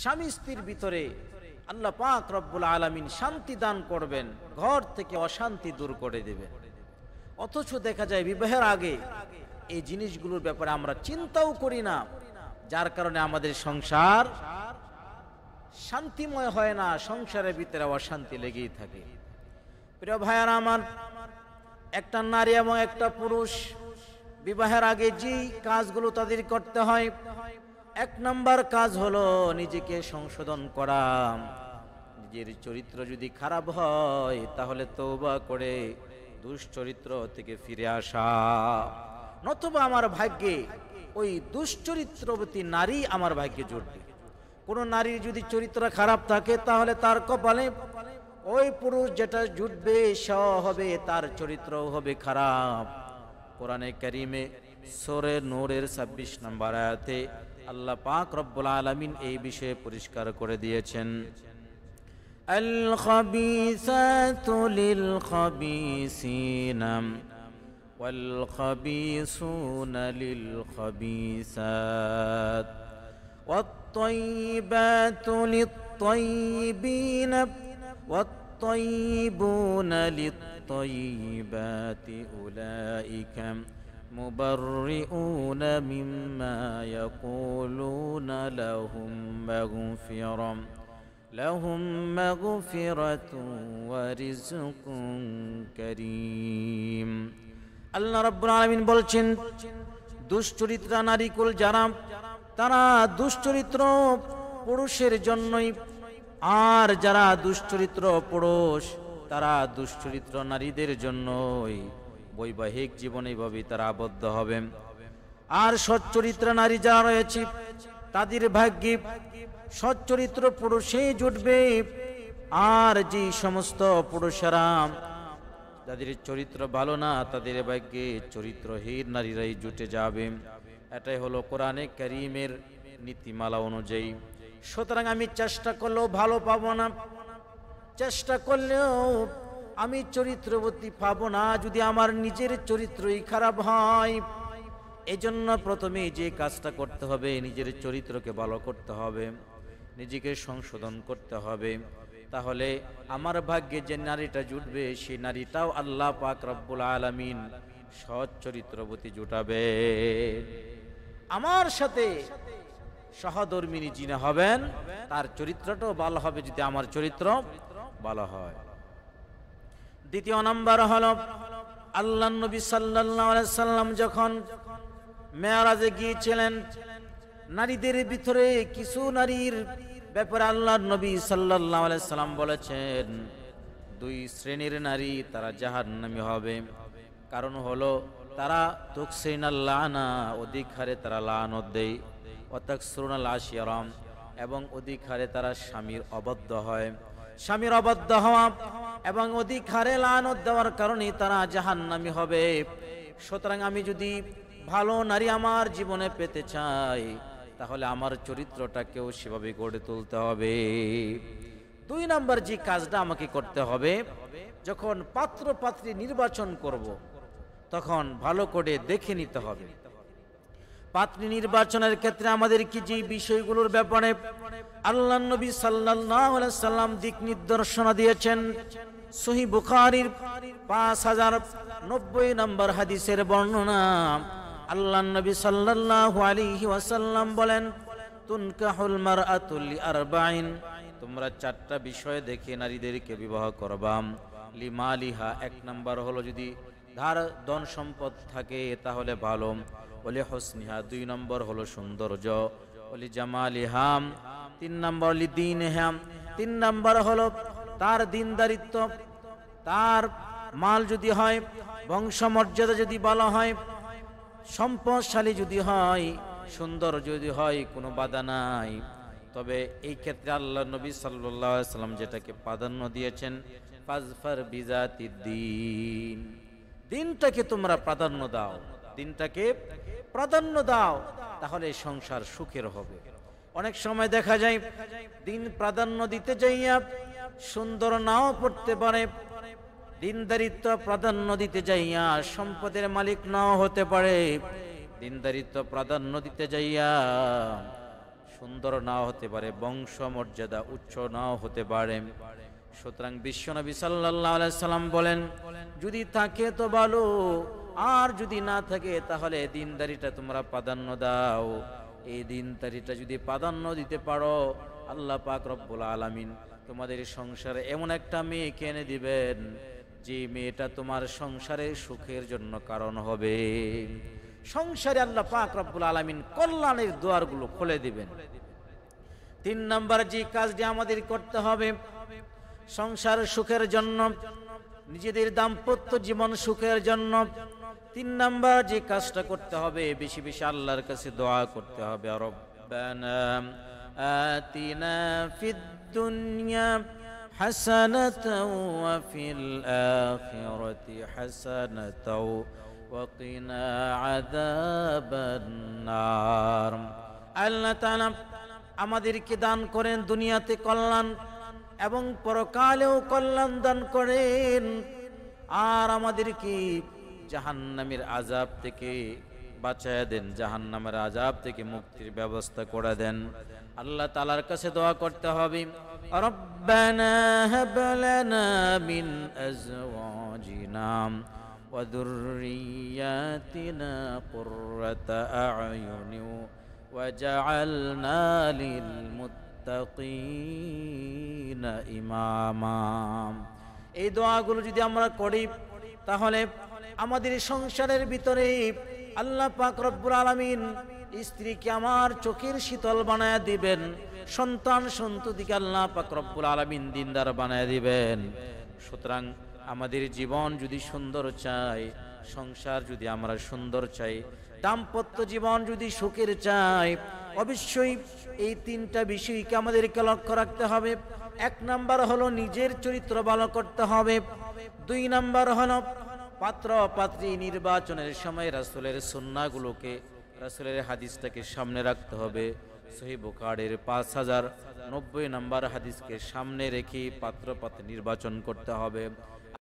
স্বামী স্ত্রীর ভিতরে আল্লাহ পাক রব্বুল আলমিন শান্তি দান করবেন ঘর থেকে অশান্তি দূর করে দেবেন অথচ দেখা যায় বিবাহের আগে এই জিনিসগুলোর ব্যাপারে আমরা চিন্তাও করি না যার কারণে আমাদের সংসার শান্তিময় হয় না সংসারের ভিতরে অশান্তি লেগেই থাকে প্রিয় ভাইয়ার আমার একটা নারী এবং একটা পুরুষ বিবাহের আগে যেই কাজগুলো তাদের করতে হয় এক নাম্বার কাজ হলো নিজেকে সংশোধন করা নিজের চরিত্র যদি খারাপ হয় তাহলে বা করে দুশ্চরিত্র থেকে ফিরে আসা নতুবা আমার ভাগ্যে ওই দুশ্চরিত্রবতী নারী আমার ভাগ্যে জুটবে কোনো নারীর যদি চরিত্র খারাপ থাকে তাহলে তার কপালে ওই পুরুষ যেটা জুটবে স হবে তার চরিত্র হবে খারাপ কোরআনে করিমে সোরে নোরের ছাব্বিশ নম্বর আয়াতে الله আল্লাহ رب العالمين اي এই বিষয়ে পরিষ্কার করে দিয়েছেন الخبيثات للخبيثين والخبيثون للخبيثات والطيبات للطيبين والطيبون للطيبات أولئك মুবাররিউন মিম্মা ইয়াকুলুন লাহুম মাগফিরা লাহুম মাগফিরাতু ওয়া রিজকুন কারীম আল্লাহ রাব্বুল আলামিন বলছেন দুশ্চরিত্রা নারীকুল যারা তারা দুশ্চরিত্র পুরুষের জন্যই আর যারা দুশ্চরিত্র পুরুষ তারা দুশ্চরিত্র নারীদের জন্যই বৈবাহিক জীবনে এইভাবেই তারা আবদ্ধ হবেন আর সচ্চরিত্রা নারী যারা রয়েছে তাদের ভাগ্যে সচ্চরিত্র পুরুষেই জুটবে আর যে সমস্ত পুরুষেরা যাদের চরিত্র ভালো না তাদের ভাগ্যে চরিত্রহীন নারীরাই জুটে যাবে এটাই হলো কোরআনে করিমের নীতিমালা অনুযায়ী সুতরাং আমি চেষ্টা করলেও ভালো পাবো না চেষ্টা করলেও আমি চরিত্রবতী পাবো না যদি আমার নিজের চরিত্রই খারাপ হয় এজন্য প্রথমে যে কাজটা করতে হবে নিজের চরিত্রকে ভালো করতে হবে নিজেকে সংশোধন করতে হবে তাহলে আমার ভাগ্যে যে নারীটা জুটবে সেই নারীটাও আল্লাহ পাক রব্বুল আলমিন সৎ চরিত্রবতী জুটাবে আমার সাথে সহধর্মিনী যিনি হবেন তার চরিত্রটাও ভালো হবে যদি আমার চরিত্র ভালো হয় দ্বিতীয় নম্বর হল আল্লাহ নবী সাল্লাম যখন মেয়ারাজে গিয়েছিলেন নারীদের ভিতরে কিছু নারীর ব্যাপারে আল্লাহ নবী সাল্লাহ সাল্লাম বলেছেন দুই শ্রেণীর নারী তারা নামী হবে কারণ হলো তারা লানা অধিক হারে তারা লানত দেয় অতাকসরুনাল আশিয়ারাম এবং অধিক হারে তারা স্বামীর অবদ্ধ হয় স্বামীর অবদ্ধ হওয়া এবং অধিক হারে লানত দেওয়ার কারণে তারা জাহান্নামি হবে সুতরাং আমি যদি ভালো নারী আমার জীবনে পেতে চাই তাহলে আমার চরিত্রটাকেও সেভাবে গড়ে তুলতে হবে দুই নাম্বার যে কাজটা আমাকে করতে হবে যখন পাত্র পাত্রী নির্বাচন করব তখন ভালো করে দেখে নিতে হবে পাত্রী নির্বাচনের ক্ষেত্রে আমাদের কি যে বিষয়গুলোর ব্যাপারে আল্লাহ নবী সাল্লাহ সাল্লাম দিক নির্দেশনা দিয়েছেন সহি বুখারির পাঁচ হাজার নব্বই নম্বর হাদিসের বর্ণনা আল্লাহ নবী সাল্লাহ আলিহি ওয়াসাল্লাম বলেন তুনকাহুল মার আতুল আরবাইন তোমরা চারটা বিষয় দেখে নারীদেরকে বিবাহ করবাম লিমালিহা এক নম্বর হলো যদি ধার ধন সম্পদ থাকে তাহলে ভালো বলে হসনিহা দুই নম্বর হলো সৌন্দর্য বলি ইহাম তিন নম্বর অলি দিন হ্যাম তিন নম্বর হলো তার দিনদারিত্ব তার মাল যদি হয় বংশমর্যাদা যদি ভালো হয় সম্পদশালী যদি হয় সুন্দর যদি হয় কোনো বাধা নাই তবে এই ক্ষেত্রে আল্লাহ নবী সাল্লাম যেটাকে প্রাধান্য দিয়েছেন ফাজফার দিন দিনটাকে তোমরা প্রাধান্য দাও দিনটাকে প্রাধান্য দাও তাহলে সংসার সুখের হবে অনেক সময় দেখা যায় দিন প্রাধান্য দিতে যাইয়া সুন্দর নাও পড়তে পারে দিনদারিত্ব প্রাধান্য দিতে যাইয়া সম্পদের মালিক নাও হতে পারে দিনদারিত্ব প্রাধান্য দিতে যাইয়া সুন্দর নাও হতে পারে বংশ মর্যাদা উচ্চ নাও হতে পারে সুতরাং বিশ্ব নবী আলাইহি সাল্লাম বলেন যদি থাকে তো ভালো আর যদি না থাকে তাহলে দিনদারিটা তোমরা প্রাধান্য দাও এই দিনদারিটা যদি প্রাধান্য দিতে পারো আল্লাহ পাক রব্বুল আলামিন তোমাদের সংসারে এমন একটা মেয়ে কেনে দিবেন যে মেয়েটা তোমার সংসারে সুখের জন্য কারণ হবে সংসারে আল্লাহ পাক রব্বুল আলামিন কল্যাণের দুয়ারগুলো খুলে দিবেন তিন নাম্বার যে কাজটি আমাদের করতে হবে সংসার সুখের জন্য নিজেদের দাম্পত্য জীবন সুখের জন্য তিন নাম্বার যে কাজটা করতে হবে বেশি বেশি আল্লাহর কাছে দোয়া করতে হবে রব্বানা আল্লাহ আমাদেরকে দান করেন দুনিয়াতে কল্যাণ এবং পরকালেও কল্যাণ দান করেন আর আমাদেরকে জাহান্নামের আজাব থেকে বাঁচায় দেন জাহান্নামের আজাব থেকে মুক্তির ব্যবস্থা করে দেন আল্লাহ তালার কাছে দোয়া করতে হবে ربنا মুত্তাকিন ইমামা এই দোয়াগুলো যদি আমরা করি তাহলে আমাদের সংসারের ভিতরে আল্লাহ পাক রব্বুল আলামিন স্ত্রীকে আমার চোখের শীতল বানায় দিবেন সন্তান সন্ততিকে আল্লাহ পাক রব্বুল আলামিন দিনদার বানায় দিবেন সুতরাং আমাদের জীবন যদি সুন্দর চায় সংসার যদি আমরা সুন্দর চাই দাম্পত্য জীবন যদি সুখের চাই অবশ্যই এই তিনটা বিষয়কে আমাদেরকে লক্ষ্য রাখতে হবে এক নাম্বার হলো নিজের চরিত্র ভালো করতে হবে দুই নাম্বার হলো পাত্র পাত্রী নির্বাচনের সময় রাসুলের সন্নাগুলোকে রাসুলের হাদিসটাকে সামনে রাখতে হবে সহি পাঁচ হাজার নব্বই নাম্বার হাদিসকে সামনে রেখে পাত্র পাত্র নির্বাচন করতে হবে